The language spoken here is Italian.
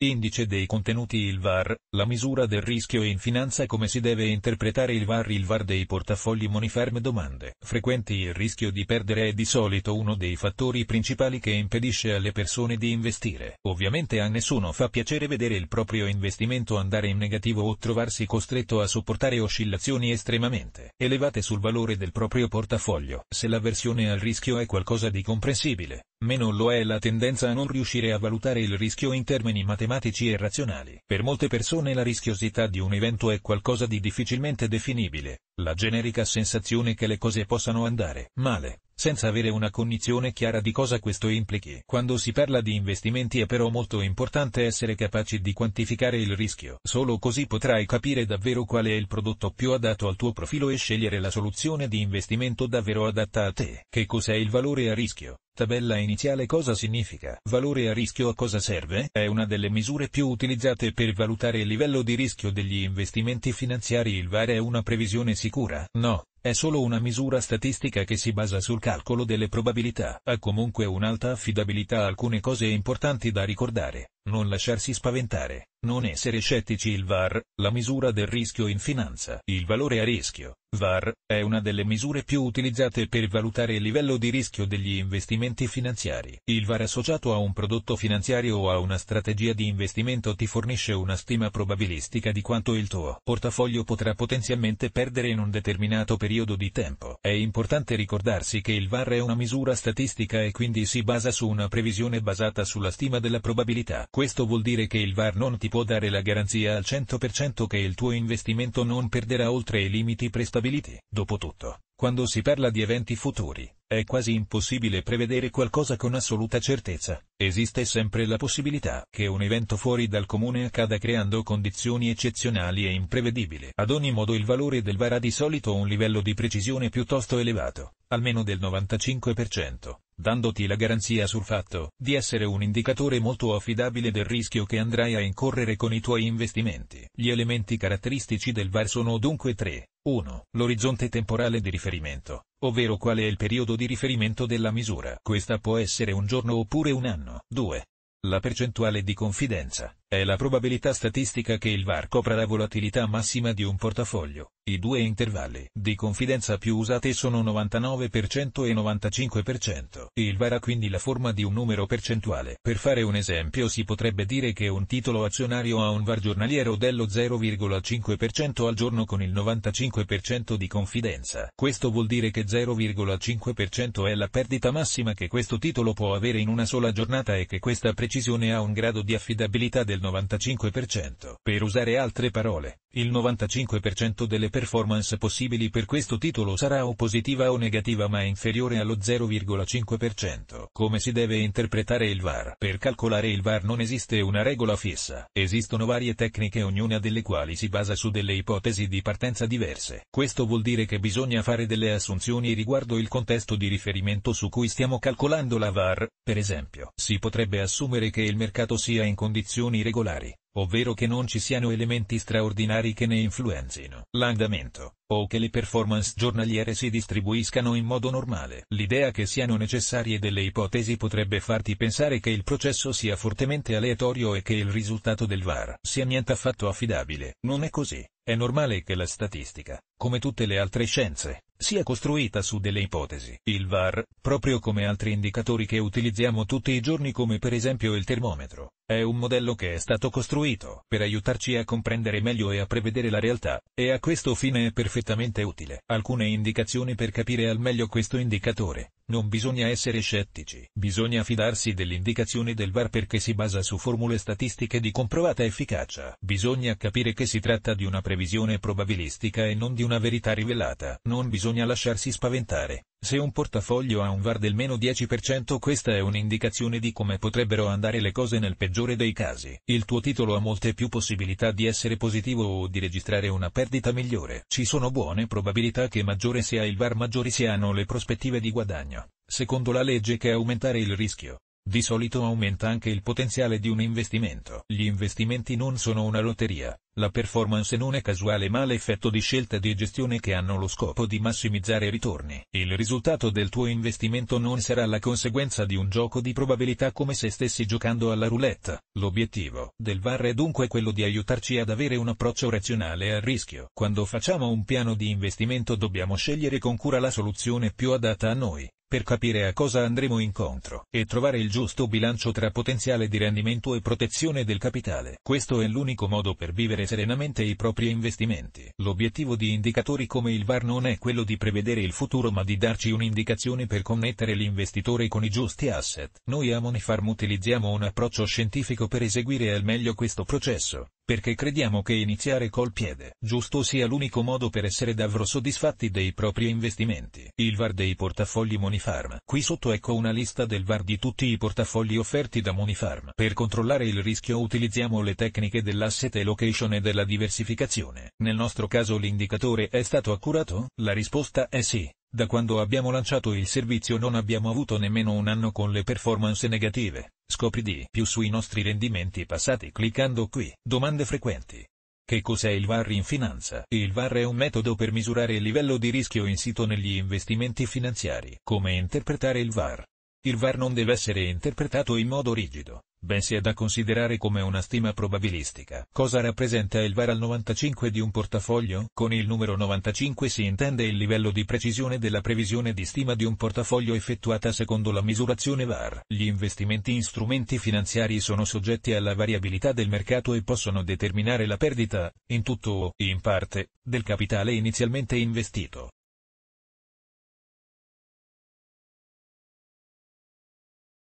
Indice dei contenuti Il VAR, la misura del rischio in finanza Come si deve interpretare il VAR Il VAR dei portafogli Monifarm Domande frequenti Il rischio di perdere è di solito uno dei fattori principali che impedisce alle persone di investire. Ovviamente a nessuno fa piacere vedere il proprio investimento andare in negativo o trovarsi costretto a sopportare oscillazioni estremamente elevate sul valore del proprio portafoglio. Se l'avversione al rischio è qualcosa di comprensibile, meno lo è la tendenza a non riuscire a valutare il rischio in termini matematici e razionali. Per molte persone la rischiosità di un evento è qualcosa di difficilmente definibile, la generica sensazione che le cose possano andare male, senza avere una cognizione chiara di cosa questo implichi. Quando si parla di investimenti è però molto importante essere capaci di quantificare il rischio. Solo così potrai capire davvero qual è il prodotto più adatto al tuo profilo e scegliere la soluzione di investimento davvero adatta a te. Che cos'è il valore a rischio? Tabella iniziale Cosa significa? Valore a rischio a cosa serve? È una delle misure più utilizzate per valutare il livello di rischio degli investimenti finanziari. Il VAR è una previsione sicura? No, è solo una misura statistica che si basa sul calcolo delle probabilità. Ha comunque un'alta affidabilità. Alcune cose importanti da ricordare. Non lasciarsi spaventare. Non essere scettici. Il VAR, la misura del rischio in finanza. Il valore a rischio, VAR, è una delle misure più utilizzate per valutare il livello di rischio degli investimenti finanziari. Il VAR associato a un prodotto finanziario o a una strategia di investimento ti fornisce una stima probabilistica di quanto il tuo portafoglio potrà potenzialmente perdere in un determinato periodo periodo di tempo. È importante ricordarsi che il VAR è una misura statistica e quindi si basa su una previsione basata sulla stima della probabilità. Questo vuol dire che il VAR non ti può dare la garanzia al 100% che il tuo investimento non perderà oltre i limiti prestabiliti. Dopotutto, quando si parla di eventi futuri, è quasi impossibile prevedere qualcosa con assoluta certezza, esiste sempre la possibilità che un evento fuori dal comune accada creando condizioni eccezionali e imprevedibili. Ad ogni modo il valore del VAR ha di solito un livello di precisione piuttosto elevato, almeno del 95% dandoti la garanzia sul fatto di essere un indicatore molto affidabile del rischio che andrai a incorrere con i tuoi investimenti. Gli elementi caratteristici del VAR sono dunque tre. 1. L'orizzonte temporale di riferimento, ovvero qual è il periodo di riferimento della misura. Questa può essere un giorno oppure un anno. 2. La percentuale di confidenza, è la probabilità statistica che il VAR copra la volatilità massima di un portafoglio. I due intervalli di confidenza più usati sono 99% e 95%. Il VAR ha quindi la forma di un numero percentuale. Per fare un esempio si potrebbe dire che un titolo azionario ha un VAR giornaliero dello 0,5% al giorno con il 95% di confidenza. Questo vuol dire che 0,5% è la perdita massima che questo titolo può avere in una sola giornata e che questa precisione ha un grado di affidabilità del del 95%. Per usare altre parole, il 95% delle performance possibili per questo titolo sarà o positiva o negativa ma inferiore allo 0,5%. Come si deve interpretare il VAR? Per calcolare il VAR non esiste una regola fissa, esistono varie tecniche ognuna delle quali si basa su delle ipotesi di partenza diverse. Questo vuol dire che bisogna fare delle assunzioni riguardo il contesto di riferimento su cui stiamo calcolando la VAR, per esempio. Si potrebbe assumere che il mercato sia in condizioni regolari, ovvero che non ci siano elementi straordinari che ne influenzino l'andamento, o che le performance giornaliere si distribuiscano in modo normale. L'idea che siano necessarie delle ipotesi potrebbe farti pensare che il processo sia fortemente aleatorio e che il risultato del VAR sia niente affatto affidabile. Non è così. È normale che la statistica, come tutte le altre scienze, sia costruita su delle ipotesi. Il VAR, proprio come altri indicatori che utilizziamo tutti i giorni come per esempio il termometro, è un modello che è stato costruito per aiutarci a comprendere meglio e a prevedere la realtà, e a questo fine è perfettamente utile. Alcune indicazioni per capire al meglio questo indicatore. Non bisogna essere scettici, bisogna fidarsi dell'indicazione del VAR perché si basa su formule statistiche di comprovata efficacia. Bisogna capire che si tratta di una previsione probabilistica e non di una verità rivelata. Non bisogna lasciarsi spaventare. Se un portafoglio ha un VAR del meno 10% questa è un'indicazione di come potrebbero andare le cose nel peggiore dei casi. Il tuo titolo ha molte più possibilità di essere positivo o di registrare una perdita migliore. Ci sono buone probabilità che maggiore sia il VAR maggiori siano le prospettive di guadagno. Secondo la legge che aumentare il rischio, di solito aumenta anche il potenziale di un investimento. Gli investimenti non sono una lotteria, la performance non è casuale ma l'effetto di scelte di gestione che hanno lo scopo di massimizzare i ritorni. Il risultato del tuo investimento non sarà la conseguenza di un gioco di probabilità come se stessi giocando alla roulette. L'obiettivo del VAR è dunque quello di aiutarci ad avere un approccio razionale al rischio. Quando facciamo un piano di investimento dobbiamo scegliere con cura la soluzione più adatta a noi per capire a cosa andremo incontro e trovare il giusto bilancio tra potenziale di rendimento e protezione del capitale. Questo è l'unico modo per vivere serenamente i propri investimenti. L'obiettivo di indicatori come il VAR non è quello di prevedere il futuro ma di darci un'indicazione per connettere l'investitore con i giusti asset. Noi a Monifarm utilizziamo un approccio scientifico per eseguire al meglio questo processo perché crediamo che iniziare col piede giusto sia l'unico modo per essere davvero soddisfatti dei propri investimenti. Il VAR dei portafogli Monifarm. Qui sotto ecco una lista del VAR di tutti i portafogli offerti da Monifarm. Per controllare il rischio utilizziamo le tecniche dell'asset allocation e della diversificazione. Nel nostro caso l'indicatore è stato accurato? La risposta è sì. Da quando abbiamo lanciato il servizio non abbiamo avuto nemmeno un anno con le performance negative. Scopri di più sui nostri rendimenti passati cliccando qui. Domande frequenti. Che cos'è il VAR in finanza? Il VAR è un metodo per misurare il livello di rischio insito negli investimenti finanziari. Come interpretare il VAR? Il VAR non deve essere interpretato in modo rigido bensì è da considerare come una stima probabilistica. Cosa rappresenta il VAR al 95 di un portafoglio? Con il numero 95 si intende il livello di precisione della previsione di stima di un portafoglio effettuata secondo la misurazione VAR. Gli investimenti in strumenti finanziari sono soggetti alla variabilità del mercato e possono determinare la perdita, in tutto o in parte, del capitale inizialmente investito.